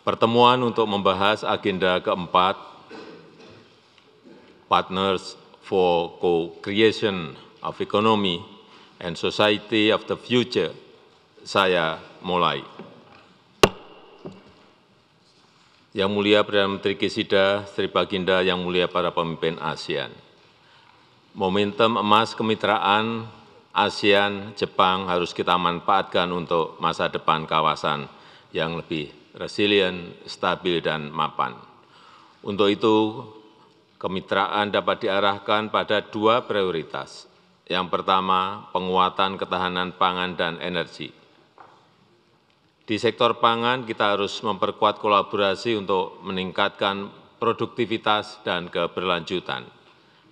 pertemuan untuk membahas agenda keempat Partners for Co-Creation of Economy and Society of the Future saya mulai. Yang Mulia Perdana Menteri Kisida, Sri Baginda, Yang Mulia para pemimpin ASEAN. Momentum emas kemitraan ASEAN-Jepang harus kita manfaatkan untuk masa depan kawasan yang lebih resilient, stabil, dan mapan. Untuk itu, kemitraan dapat diarahkan pada dua prioritas. Yang pertama, penguatan ketahanan pangan dan energi. Di sektor pangan, kita harus memperkuat kolaborasi untuk meningkatkan produktivitas dan keberlanjutan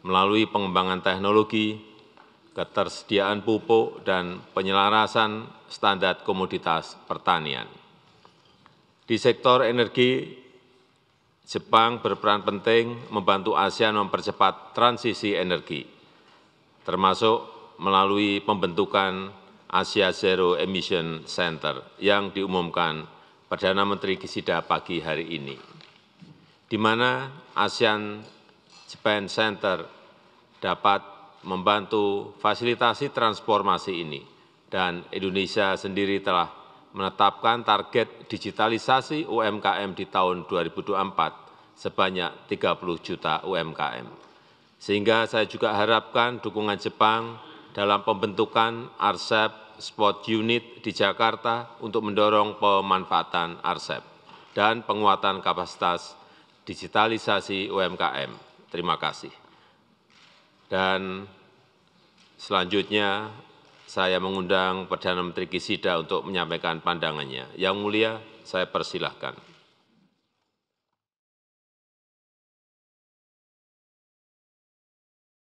melalui pengembangan teknologi, ketersediaan pupuk, dan penyelarasan standar komoditas pertanian. Di sektor energi, Jepang berperan penting membantu ASEAN mempercepat transisi energi, termasuk melalui pembentukan Asia Zero Emission Center yang diumumkan Perdana Menteri Kishida pagi hari ini, di mana ASEAN Japan Center dapat membantu fasilitasi transformasi ini, dan Indonesia sendiri telah menetapkan target digitalisasi umkm di tahun 2024 sebanyak 30 juta UMKM. Sehingga saya juga harapkan dukungan Jepang dalam pembentukan ARSEP Spot Unit di Jakarta untuk mendorong pemanfaatan ARSEP dan penguatan kapasitas digitalisasi UMKM. Terima kasih. Dan selanjutnya saya mengundang Perdana Menteri Kisida untuk menyampaikan pandangannya. Yang mulia, saya persilahkan.